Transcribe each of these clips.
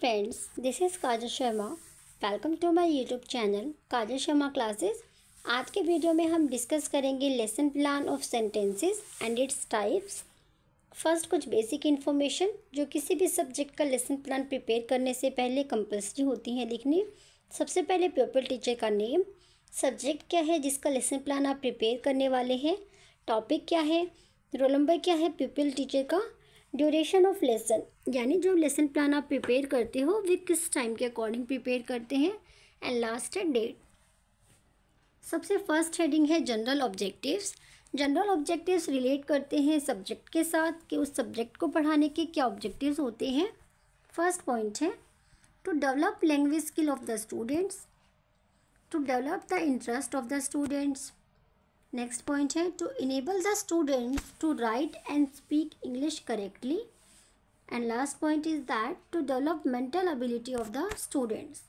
Friends this is Kajal Sharma welcome to my YouTube channel Kajal Sharma classes आज के video में हम डिस्कस करेंगे lesson plan of sentences and its types first कुछ basic information जो किसी भी सब्जेक्ट का लेसन प्लान प्रिपेयर करने से पहले कंपल्सरी होती है लिखनी सबसे पहले प्योपल टीचर का नेम सब्जेक्ट क्या है जिसका लेसन प्लान आप प्रिपेयर करने वाले हैं टॉपिक क्या है रोल नंबर क्या है पीपल टीचर का ड्यूरेशन ऑफ लेसन यानी जो लेसन प्लान आप प्रिपेयर करते हो वे किस टाइम के अकॉर्डिंग प्रिपेयर करते हैं एंड लास्ट है डेट सबसे फर्स्ट हेडिंग है general objectives general objectives relate करते हैं सब्जेक्ट के साथ कि उस सब्जेक्ट को पढ़ाने के क्या ऑब्जेक्टिव्स होते हैं फर्स्ट पॉइंट है to develop language skill of the students to develop the interest of the students next point है to enable the student to write and speak English correctly and last point is that to develop mental ability of the students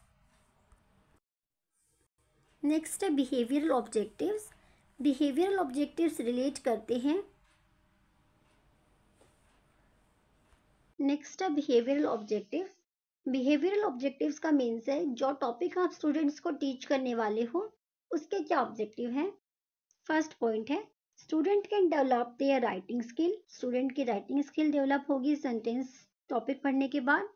next है behavioural objectives behavioural objectives relate करते हैं next है behavioural objective behavioural objectives का means है जो topic आप students को teach करने वाले हो उसके क्या ऑब्जेक्टिव हैं फर्स्ट पॉइंट है student can develop their writing skill student की राइटिंग स्किल डेवलप होगी सेंटेंस टॉपिक पढ़ने के बाद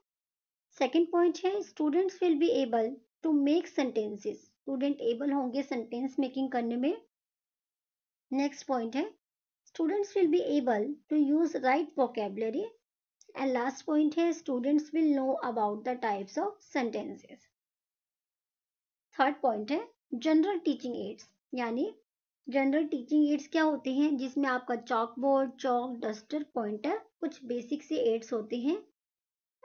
सेकेंड पॉइंट है students will be able to make sentences student able होंगे सेंटेंस मेकिंग करने में नेक्स्ट पॉइंट है students will be able to use right vocabulary and last point है students will know about the types of sentences third point है general teaching aids यानी general teaching aids क्या होते हैं जिसमें आपका chalk board chalk duster pointer कुछ basic से एड्स होते हैं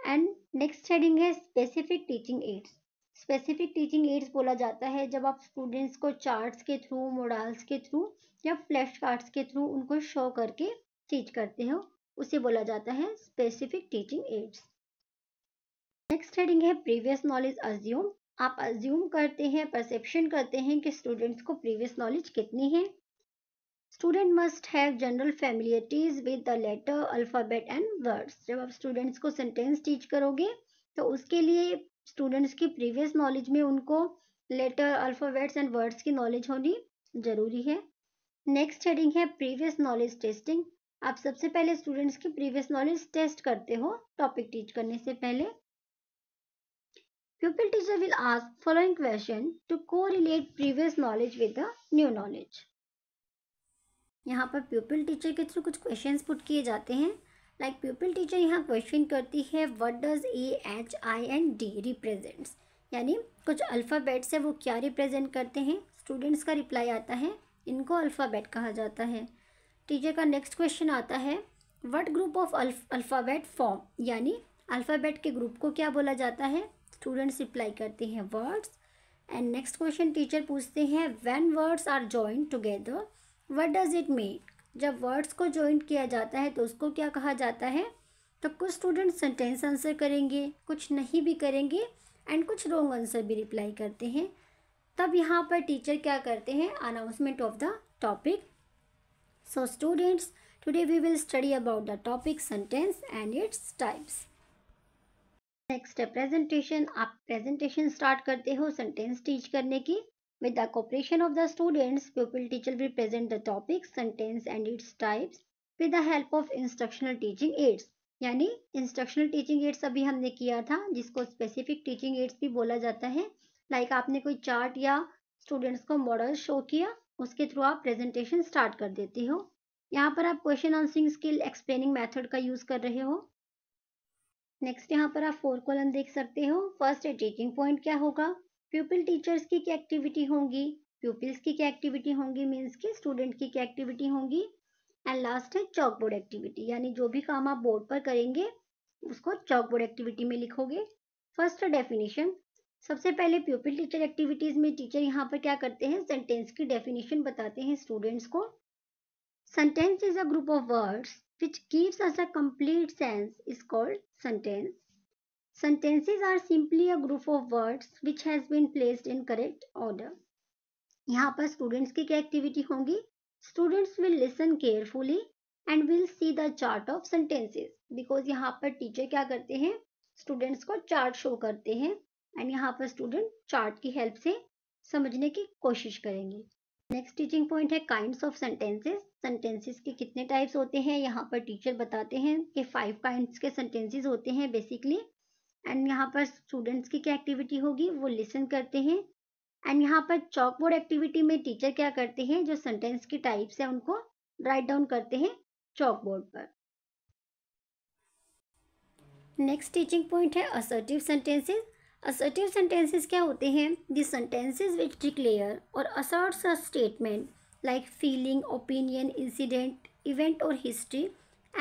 एंड नेक्स्ट हेडिंग है specific teaching aids specific teaching aids बोला जाता है जब आप स्टूडेंट्स को चार्ट्स के थ्रू मोडल्स के थ्रू या फ्लैश कार्ड्स के थ्रू उनको शो करके टीच करते हो उसे बोला जाता है specific teaching aids next heading है प्रीवियस नॉलेज अज्यूम आप अज्यूम करते हैं परसेप्शन करते हैं कि स्टूडेंट्स को प्रीवियस नॉलेज कितनी है student must have general familiarities with the letter alphabet and words जब आप स्टूडेंट्स को सेंटेंस टीच करोगे तो उसके लिए स्टूडेंट्स की प्रीवियस नॉलेज में उनको लेटर अल्फ़ाबेट्स एंड वर्ड्स की नॉलेज होनी ज़रूरी है नेक्स्ट हेडिंग है प्रीवियस नॉलेज टेस्टिंग आप सबसे पहले स्टूडेंट्स की प्रीवियस नॉलेज टेस्ट करते हो टॉपिक टीच करने से पहले Pupil teacher will ask following question to correlate previous knowledge with the new knowledge. यहाँ पर प्यूपल टीचर के थ्रू कुछ questions पुट किए जाते हैं लाइक प्यूपल टीचर यहाँ क्वेश्चन करती है what does A H I and D represents यानी कुछ अल्फ़ाबेट्स है वो क्या रिप्रेजेंट करते हैं स्टूडेंट्स का रिप्लाई आता है इनको अल्फ़ाबेट कहा जाता है टीचर का नेक्स्ट क्वेश्चन आता है what group of alphabet form यानी अल्फ़ाबेट के ग्रुप को क्या बोला जाता है स्टूडेंट्स रिप्लाई करते हैं words and next question teacher पूछते हैं when words are join together what does it mean जब वर्ड्स को जॉइंट किया जाता है तो उसको क्या कहा जाता है तो कुछ स्टूडेंट सेंटेंस आंसर करेंगे कुछ नहीं भी करेंगे एंड कुछ रॉन्ग आंसर भी रिप्लाई करते हैं तब यहाँ पर टीचर क्या करते हैं announcement of the topic so students today we will study about the topic sentence and its types next presentation आप प्रेजेंटेशन स्टार्ट करते हो सेंटेंस टीच करने की with the cooperation of the students pupil teacher will present the topic sentence and its types with the help of instructional teaching aids यानी instructional teaching aids अभी हमने किया था जिसको स्पेसिफिक टीचिंग एड्स भी बोला जाता है लाइक like आपने कोई चार्ट या स्टूडेंट्स को मॉडल शो किया उसके थ्रू आप प्रेजेंटेशन स्टार्ट कर देती हो यहाँ पर आप question answering skill explaining method का यूज़ कर रहे हो नेक्स्ट यहाँ पर आप फोर कॉलम देख सकते हो फर्स्ट है टीचिंग पॉइंट क्या होगा प्यूपिल टीचर्स की क्या एक्टिविटी होंगी प्यूपिल्स की क्या एक्टिविटी होंगी मीन्स की स्टूडेंट की क्या एक्टिविटी होंगी एंड लास्ट है चौक बोर्ड एक्टिविटी यानी जो भी काम आप बोर्ड पर करेंगे उसको चौक बोर्ड एक्टिविटी में लिखोगे फर्स्ट डेफिनेशन सबसे पहले प्यूपिल टीचर एक्टिविटीज़ में टीचर यहाँ पर क्या करते हैं सेंटेंस की डेफिनेशन बताते हैं स्टूडेंट्स को sentence is a group of words which gives us a complete sense is called sentence. Sentences are simply a group of words which has been placed in correct order. यहाँ पर students की क्या activity होगी students will listen carefully and will see the chart of sentences because यहाँ पर teacher क्या करते हैं स्टूडेंट्स को चार्ट शो करते हैं एंड यहाँ पर स्टूडेंट चार्ट की हेल्प से समझने की कोशिश करेंगे नेक्स्ट टीचिंग पॉइंट है काइंड्स ऑफ सेंटेंसेस सेंटेंसेस के कितने टाइप्स होते हैं यहाँ पर टीचर बताते हैं कि फाइव काइंड्स के सेंटेंसेस होते हैं बेसिकली एंड यहाँ पर स्टूडेंट्स की क्या एक्टिविटी होगी वो लिसन करते हैं एंड यहाँ पर चॉक बोर्ड एक्टिविटी में टीचर क्या करते हैं जो सेंटेंस की टाइप्स है उनको राइट डाउन करते हैं चॉक बोर्ड पर नेक्स्ट टीचिंग पॉइंट है असर्टिव सेंटेंसेस असर्टिव सेंटेंसेस क्या होते हैं this sentences which declare or asserts a statement like feeling opinion incident event or history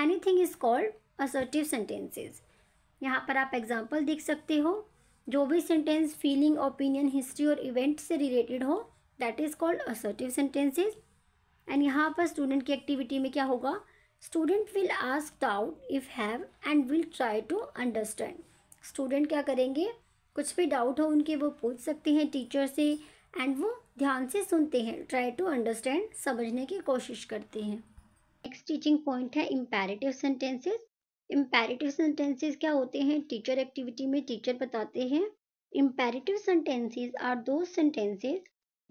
anything is called assertive sentences यहाँ पर आप एग्जाम्पल देख सकते हो जो भी सेंटेंस फीलिंग ओपिनियन हिस्ट्री और इवेंट से रिलेटेड हो that is called assertive sentences and यहाँ पर स्टूडेंट की एक्टिविटी में क्या होगा student will ask doubt if have and will try to understand student क्या करेंगे कुछ भी डाउट हो उनके वो पूछ सकते हैं टीचर से एंड वो ध्यान से सुनते हैं ट्राई टू अंडरस्टैंड समझने की कोशिश करते हैं नेक्स्ट टीचिंग पॉइंट है इम्पेरेटिव सेंटेंसेस इम्पेरेटिव सेंटेंसेस क्या होते हैं टीचर एक्टिविटी में टीचर बताते हैं imperative sentences are those sentences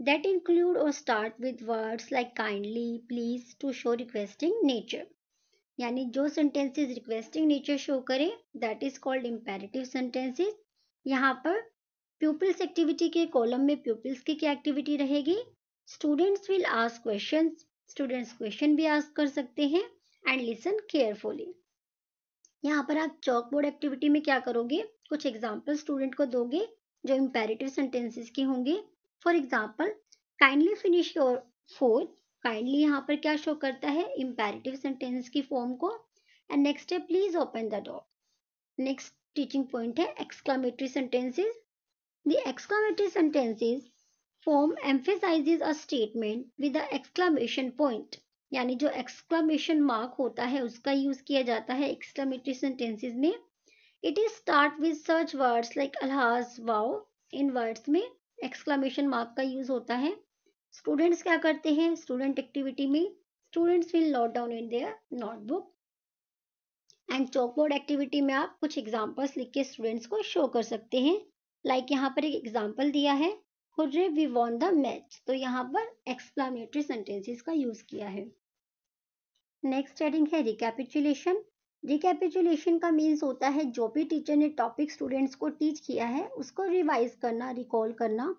that include or start with words like kindly please to show requesting nature यानी जो sentences रिक्वेस्टिंग नेचर शो करें that is called imperative sentences यहाँ पर प्यूपल्स एक्टिविटी के column में pupils की क्या activity रहेगी students will ask question students question भी ask कर सकते हैं एंड लिसन केयरफुली यहाँ पर आप चौक बोर्ड एक्टिविटी में क्या करोगे कुछ एग्जाम्पल स्टूडेंट को दोगे जो इम्पेरेटिव सेंटेंसेस के होंगे for example kindly finish your fourth kindly यहाँ पर क्या शो करता है इम्पेरेटिव सेंटेंस की फॉर्म को एंड नेक्स्ट है please open the door next teaching point है exclamatory sentences the exclamatory sentences form emphasises a statement with a exclamation point यानी जो एक्सक्लामेशन मार्क होता है उसका यूज किया जाता है एक्सक्लामेटरी सेंटेंसेस में इट इज स्टार्ट विद सर्च वर्ड्स लाइक अलहाज वाओ इन वर्ड्स में एक्सक्लामेशन मार्क का यूज होता है स्टूडेंट्स क्या करते हैं स्टूडेंट एक्टिविटी में students will note down in their notebook and chalkboard activity में आप कुछ एग्जाम्पल्स लिख के स्टूडेंट्स को शो कर सकते हैं लाइक like यहाँ पर एक एग्जाम्पल दिया है hurray we won the match तो यहाँ पर एक्सप्लानेटरी सेंटेंसेस का यूज किया है नेक्स्ट हेडिंग है रिकेपिचुलेशन रिकेपिचुलेशन का मीन्स होता है जो भी टीचर ने टॉपिक स्टूडेंट्स को टीच किया है उसको रिवाइज करना रिकॉल करना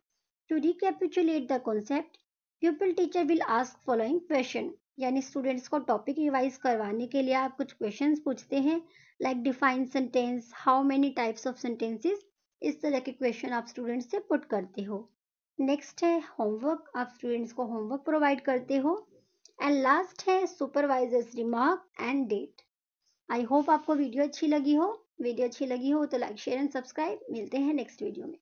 to recapitulate the concept pupil teacher will ask following question यानी स्टूडेंट्स को टॉपिक रिवाइज करवाने के लिए आप कुछ क्वेश्चन पूछते हैं like define sentence how many types of sentences इस तरह के क्वेश्चन आप स्टूडेंट्स से पुट करते हो नेक्स्ट है होमवर्क आप स्टूडेंट्स को होमवर्क प्रोवाइड करते हो एंड लास्ट है supervisors remark and date I hope आपको वीडियो अच्छी लगी हो वीडियो अच्छी लगी हो तो लाइक शेयर एंड सब्सक्राइब मिलते हैं नेक्स्ट वीडियो में